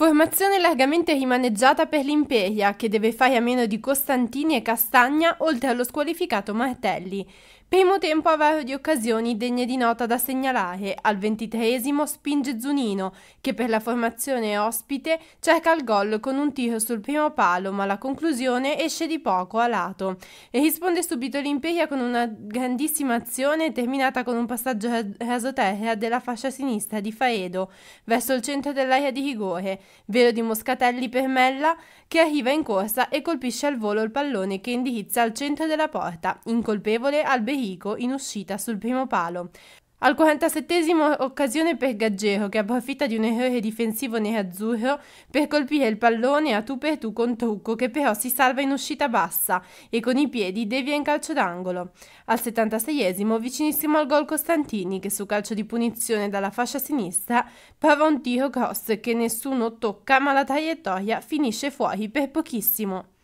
Formazione largamente rimaneggiata per l'Imperia, che deve fare a meno di Costantini e Castagna, oltre allo squalificato Martelli. Primo tempo a aveva di occasioni degne di nota da segnalare. Al ventitreesimo spinge Zunino, che per la formazione ospite cerca il gol con un tiro sul primo palo, ma la conclusione esce di poco a lato. E risponde subito l'Imperia con una grandissima azione terminata con un passaggio rasoterra della fascia sinistra di Faedo verso il centro dell'area di rigore, velo di Moscatelli per Mella, che arriva in corsa e colpisce al volo il pallone che indirizza al centro della porta, incolpevole al Berlino Vehico in uscita sul primo palo. Al 47 occasione per Gaggero che approfitta di un errore difensivo nerazzurro per colpire il pallone a tu per tu con Trucco che però si salva in uscita bassa e con i piedi devia in calcio d'angolo. Al 76 vicinissimo al gol Costantini che su calcio di punizione dalla fascia sinistra prova un tiro cross che nessuno tocca ma la traiettoria finisce fuori per pochissimo.